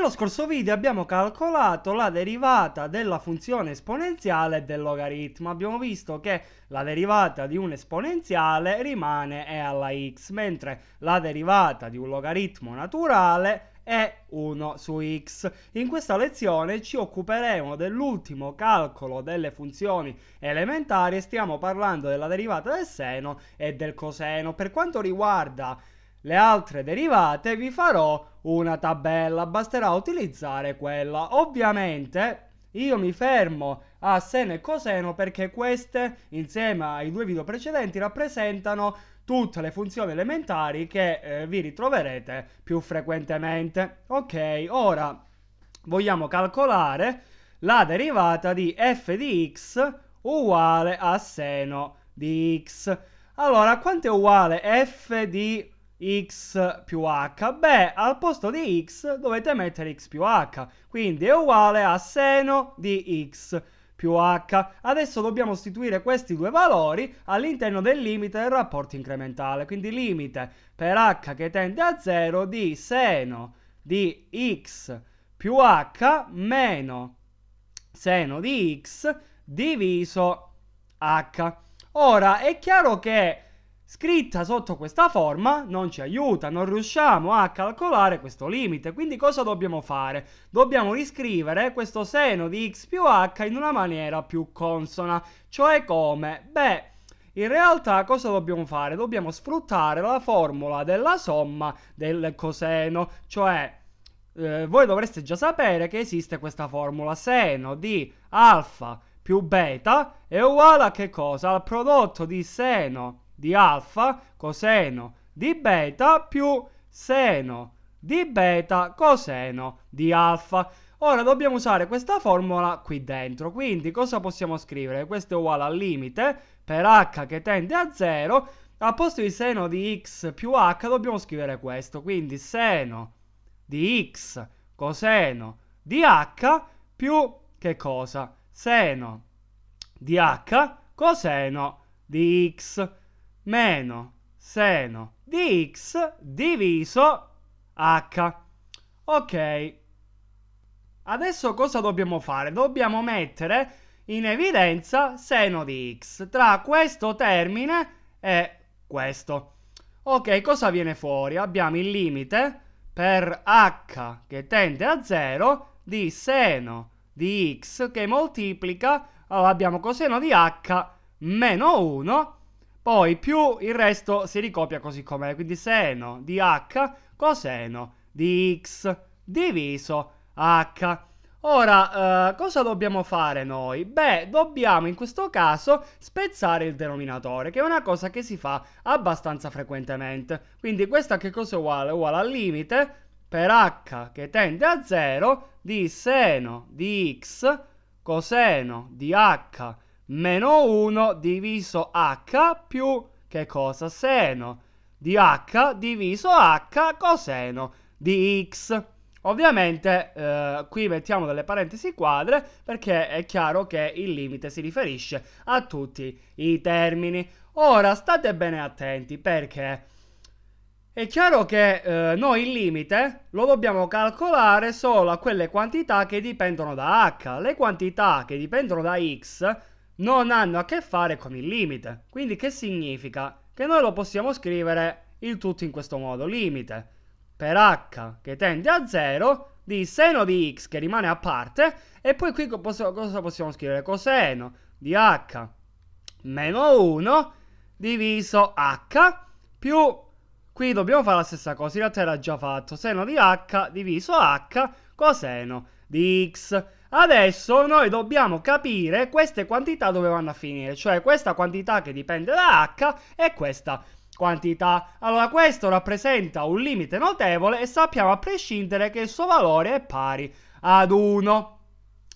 Nello scorso video abbiamo calcolato la derivata della funzione esponenziale del logaritmo. Abbiamo visto che la derivata di un esponenziale rimane e alla x, mentre la derivata di un logaritmo naturale è 1 su x. In questa lezione ci occuperemo dell'ultimo calcolo delle funzioni elementari e stiamo parlando della derivata del seno e del coseno. Per quanto riguarda le altre derivate vi farò una tabella, basterà utilizzare quella. Ovviamente io mi fermo a seno e coseno perché queste, insieme ai due video precedenti, rappresentano tutte le funzioni elementari che eh, vi ritroverete più frequentemente. Ok, ora vogliamo calcolare la derivata di f di x uguale a seno di x. Allora, quanto è uguale f di x più h? Beh, al posto di x dovete mettere x più h, quindi è uguale a seno di x più h. Adesso dobbiamo sostituire questi due valori all'interno del limite del rapporto incrementale, quindi limite per h che tende a 0 di seno di x più h meno seno di x diviso h. Ora è chiaro che scritta sotto questa forma non ci aiuta, non riusciamo a calcolare questo limite. Quindi cosa dobbiamo fare? Dobbiamo riscrivere questo seno di x più h in una maniera più consona. Cioè come? Beh, in realtà cosa dobbiamo fare? Dobbiamo sfruttare la formula della somma del coseno, cioè... Eh, voi dovreste già sapere che esiste questa formula seno di alfa più beta è uguale a che cosa? Al prodotto di seno di alfa coseno di beta più seno di beta coseno di alfa. Ora dobbiamo usare questa formula qui dentro, quindi cosa possiamo scrivere? Questo è uguale al limite per h che tende a 0, al posto di seno di x più h dobbiamo scrivere questo, quindi seno di x coseno di h più che cosa? Seno di h coseno di x meno seno di x diviso h. Ok. Adesso cosa dobbiamo fare? Dobbiamo mettere in evidenza seno di x tra questo termine e questo. Ok, cosa viene fuori? Abbiamo il limite per h che tende a 0 di seno di x che moltiplica, allora abbiamo coseno di h meno 1 poi più il resto si ricopia così com'è, quindi seno di h coseno di x diviso h. Ora, eh, cosa dobbiamo fare noi? Beh, dobbiamo in questo caso spezzare il denominatore, che è una cosa che si fa abbastanza frequentemente. Quindi questa che cosa è uguale? È uguale al limite per h che tende a 0 di seno di x coseno di h meno 1 diviso h più che cosa seno di h diviso h coseno di x. Ovviamente eh, qui mettiamo delle parentesi quadre perché è chiaro che il limite si riferisce a tutti i termini. Ora state bene attenti perché è chiaro che eh, noi il limite lo dobbiamo calcolare solo a quelle quantità che dipendono da h. Le quantità che dipendono da x non hanno a che fare con il limite. Quindi che significa? Che noi lo possiamo scrivere il tutto in questo modo, limite per h che tende a 0 di seno di x che rimane a parte e poi qui cosa possiamo scrivere? Coseno di h meno 1 diviso h più, qui dobbiamo fare la stessa cosa, in realtà era già fatto, seno di h diviso h coseno di x Adesso noi dobbiamo capire queste quantità dove vanno a finire, cioè questa quantità che dipende da h e questa quantità. Allora questo rappresenta un limite notevole e sappiamo a prescindere che il suo valore è pari ad 1.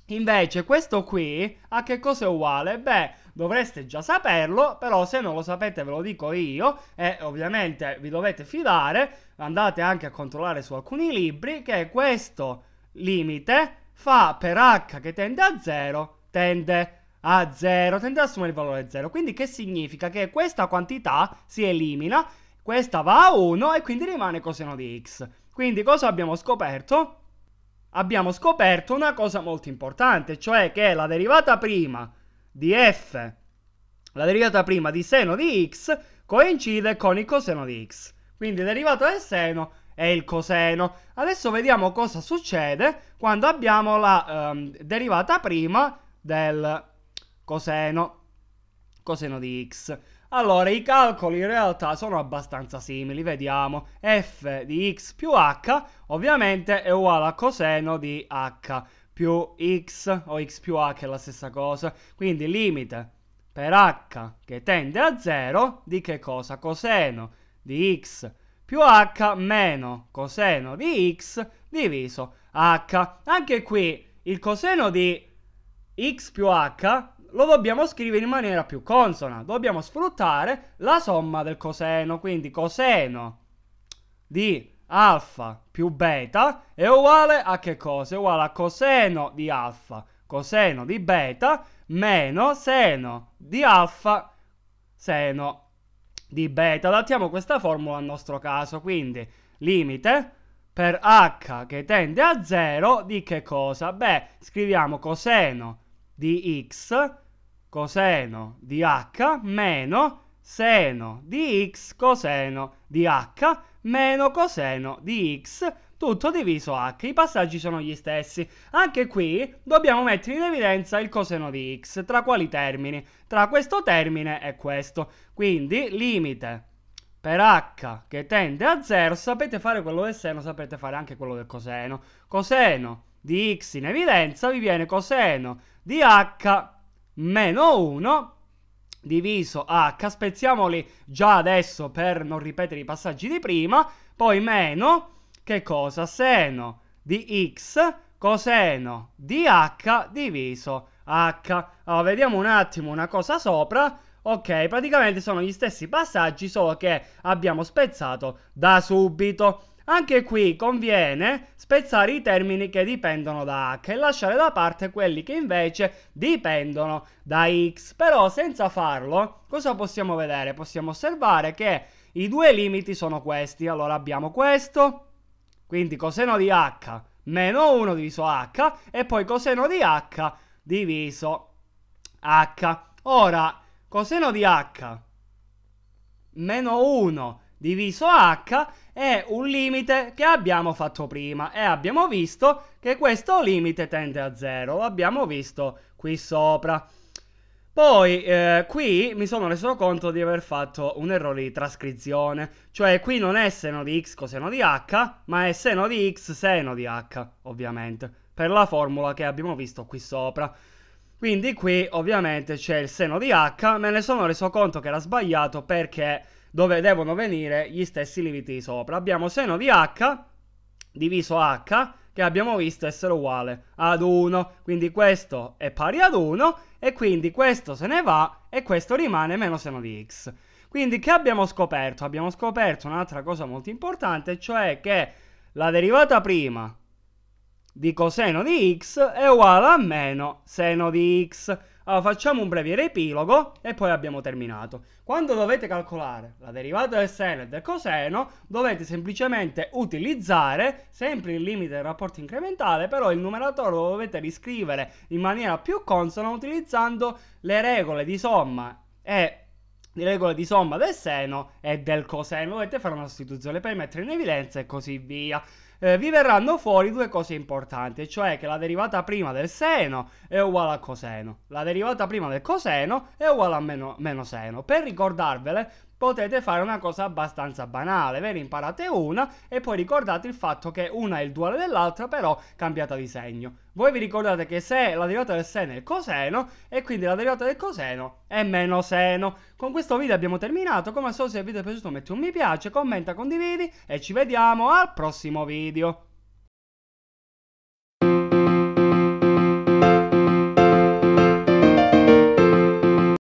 Invece questo qui a che cosa è uguale? Beh, dovreste già saperlo, però se non lo sapete ve lo dico io e ovviamente vi dovete fidare, andate anche a controllare su alcuni libri che questo limite fa per h che tende a 0, tende a 0, tende ad assumere il valore 0. Quindi che significa? Che questa quantità si elimina, questa va a 1 e quindi rimane coseno di x. Quindi cosa abbiamo scoperto? Abbiamo scoperto una cosa molto importante, cioè che la derivata prima di f, la derivata prima di seno di x, coincide con il coseno di x. Quindi derivata del seno e il coseno. Adesso vediamo cosa succede quando abbiamo la ehm, derivata prima del coseno, coseno di x. Allora, i calcoli in realtà sono abbastanza simili, vediamo. f di x più h ovviamente è uguale a coseno di h più x, o x più h è la stessa cosa. Quindi limite per h che tende a 0 di che cosa? Coseno di x più h meno coseno di x diviso h. Anche qui il coseno di x più h lo dobbiamo scrivere in maniera più consona. Dobbiamo sfruttare la somma del coseno, quindi coseno di alfa più beta è uguale a che cosa? È uguale a coseno di alfa, coseno di beta meno seno di alfa, seno di beta. Adattiamo questa formula al nostro caso, quindi limite per h che tende a 0 di che cosa? Beh, scriviamo coseno di x coseno di h meno seno di x coseno di h meno coseno di x tutto diviso h, i passaggi sono gli stessi. Anche qui dobbiamo mettere in evidenza il coseno di x, tra quali termini? Tra questo termine e questo. Quindi limite per h che tende a 0, sapete fare quello del seno, sapete fare anche quello del coseno. Coseno di x in evidenza vi viene coseno di h meno 1 diviso h, spezziamoli già adesso per non ripetere i passaggi di prima, poi meno che cosa? Seno di x coseno di h diviso h. Allora, vediamo un attimo una cosa sopra. Ok, praticamente sono gli stessi passaggi, solo che abbiamo spezzato da subito. Anche qui conviene spezzare i termini che dipendono da H e lasciare da parte quelli che invece dipendono da X. Però senza farlo, cosa possiamo vedere? Possiamo osservare che i due limiti sono questi. Allora abbiamo questo quindi coseno di h meno 1 diviso h e poi coseno di h diviso h. Ora, coseno di h meno 1 diviso h è un limite che abbiamo fatto prima e abbiamo visto che questo limite tende a 0, l'abbiamo visto qui sopra. Poi eh, qui mi sono reso conto di aver fatto un errore di trascrizione, cioè qui non è seno di x coseno di h, ma è seno di x seno di h, ovviamente, per la formula che abbiamo visto qui sopra. Quindi qui ovviamente c'è il seno di h, me ne sono reso conto che era sbagliato perché dove devono venire gli stessi limiti di sopra. Abbiamo seno di h diviso h che abbiamo visto essere uguale ad 1, quindi questo è pari ad 1 e quindi questo se ne va e questo rimane meno seno di x. Quindi che abbiamo scoperto? Abbiamo scoperto un'altra cosa molto importante, cioè che la derivata prima di coseno di x è uguale a meno seno di x. Allora facciamo un breve riepilogo e poi abbiamo terminato. Quando dovete calcolare la derivata del seno e del coseno, dovete semplicemente utilizzare sempre il limite del rapporto incrementale, però il numeratore lo dovete riscrivere in maniera più consona utilizzando le regole di somma e le regole di somma del seno e del coseno. Dovete fare una sostituzione per mettere in evidenza e così via eh, vi verranno fuori due cose importanti, cioè che la derivata prima del seno è uguale a coseno, la derivata prima del coseno è uguale a meno, meno seno. Per ricordarvele, potete fare una cosa abbastanza banale, ve ne imparate una e poi ricordate il fatto che una è il duale dell'altra però cambiata di segno. Voi vi ricordate che se la derivata del seno è il coseno e quindi la derivata del coseno è meno seno. Con questo video abbiamo terminato, come al solito se il video è piaciuto metti un mi piace, commenta, condividi e ci vediamo al prossimo video.